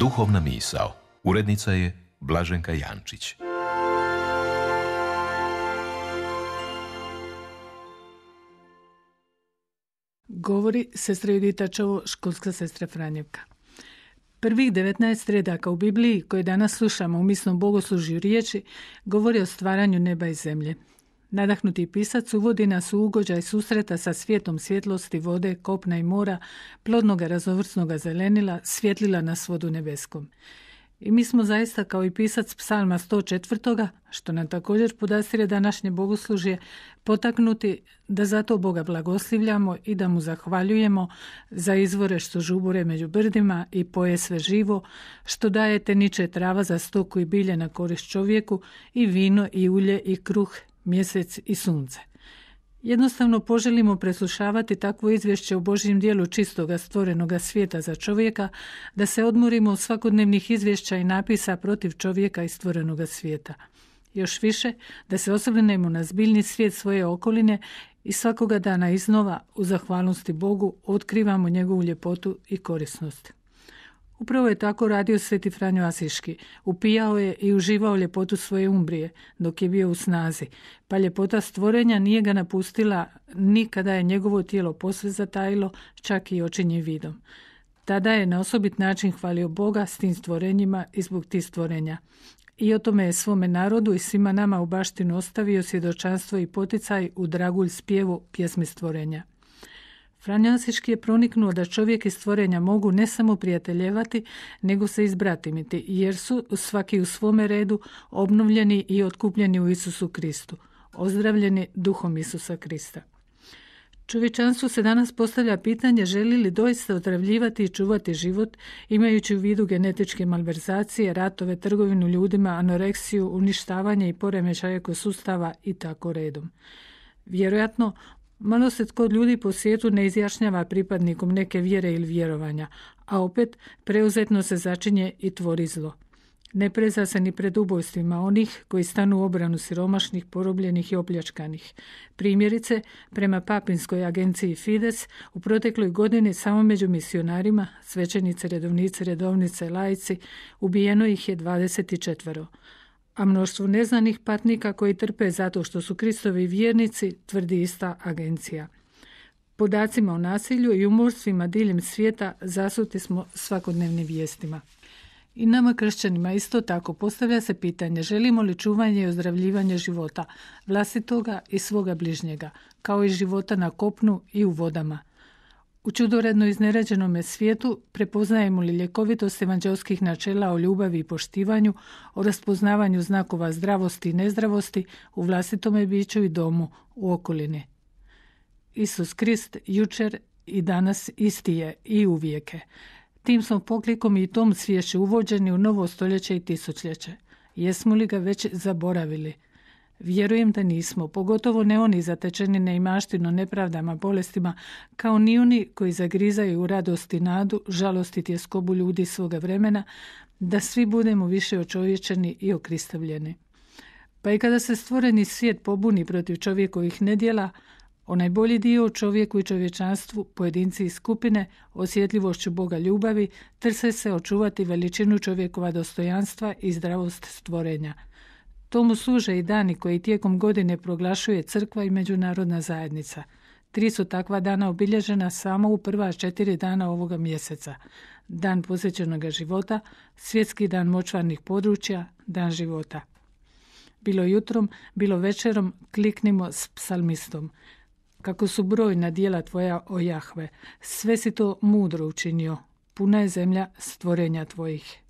Duhovna misao. Urednica je Blaženka Jančić. Govori sestra Judita Čovo, školska sestra Franjevka. Prvih 19 redaka u Bibliji koje danas slušamo u misnom bogoslužju riječi govori o stvaranju neba i zemlje. Nadahnuti pisac uvodi nas u ugođaj susreta sa svijetom svjetlosti, vode, kopna i mora, plodnoga raznovrsnoga zelenila, svjetlila na svodu nebeskom. I mi smo zaista kao i pisac psalma 104. što nam također podastire današnje bogoslužje potaknuti da zato Boga blagoslivljamo i da mu zahvaljujemo za izvore što žubure među brdima i poje sve živo, što daje te niče trava za stoku i bilje na korist čovjeku i vino i ulje i kruh, mjesec i sunce. Jednostavno poželimo preslušavati takvo izvješće o Božjim dijelu čistoga stvorenoga svijeta za čovjeka, da se odmorimo od svakodnevnih izvješća i napisa protiv čovjeka i stvorenoga svijeta. Još više, da se osvrnemo na zbiljni svijet svoje okoline i svakoga dana iznova u zahvalnosti Bogu otkrivamo njegovu ljepotu i korisnost. Upravo je tako radio Sveti Franjo Asiški. Upijao je i uživao ljepotu svoje umbrije dok je bio u snazi. Pa ljepota stvorenja nije ga napustila nikada je njegovo tijelo posve zatajilo, čak i očinje vidom. Tada je na osobit način hvalio Boga s tim stvorenjima i zbog tih stvorenja. I o tome je svome narodu i svima nama u baštinu ostavio svjedočanstvo i poticaj u dragulj spjevu pjesme stvorenja. Franjansiški je proniknuo da čovjek i stvorenja mogu ne samo prijateljevati, nego se izbratimiti, jer su svaki u svome redu obnovljeni i otkupljeni u Isusu Kristu, ozdravljeni duhom Isusa Krista. Čovječanstvu se danas postavlja pitanje želi li doista otravljivati i čuvati život imajući u vidu genetičke malverzacije, ratove, trgovinu ljudima, anoreksiju, uništavanje i poremećaje sustava i tako redom. Vjerojatno Malo se tko ljudi po svijetu ne izjašnjava pripadnikom neke vjere ili vjerovanja, a opet preuzetno se začinje i tvori zlo. Ne preza se ni pred ubojstvima onih koji stanu u obranu siromašnih, porobljenih i opljačkanih. Primjerice, prema papinskoj agenciji Fides, u protekloj godini samo među misionarima, svećenice, redovnice, redovnice, lajci, ubijeno ih je 24 a mnoštvu neznanih patnika koji trpe zato što su Kristovi vjernici, tvrdi ista agencija. Podacima o nasilju i umorstvima diljem svijeta zasuti smo svakodnevnim vijestima. I nama kršćanima isto tako postavlja se pitanje želimo li čuvanje i ozdravljivanje života, vlastitoga i svoga bližnjega, kao i života na kopnu i u vodama – u čudoredno iznerađenome svijetu prepoznajemo li ljekovitost evanđelskih načela o ljubavi i poštivanju, o raspoznavanju znakova zdravosti i nezdravosti u vlastitome biću i domu, u okolini. Isus Krist jučer i danas isti je i uvijeke. Tim smo poklikom i tom svješi uvođeni u novo stoljeće i tisućljeće. Jesmo li ga već zaboravili? Vjerujem da nismo, pogotovo ne oni zatečeni neimaštino nepravdama, bolestima, kao ni oni koji zagrizaju u radost i nadu, žalost i tjeskobu ljudi svoga vremena, da svi budemo više očovječeni i okristavljeni. Pa i kada se stvoreni svijet pobuni protiv čovjekovih nedjela, onaj bolji dio o čovjeku i čovječanstvu, pojedinci i skupine, osjetljivošću Boga ljubavi, trse se očuvati veličinu čovjekova dostojanstva i zdravost stvorenja – Tomu služe i dani koji tijekom godine proglašuje crkva i međunarodna zajednica. Tri su takva dana obilježena samo u prva četiri dana ovoga mjeseca. Dan posvećenog života, svjetski dan močvarnih područja, dan života. Bilo jutrom, bilo večerom, kliknimo s psalmistom. Kako su brojna dijela tvoja o Jahve, sve si to mudro učinio. Puna je zemlja stvorenja tvojih.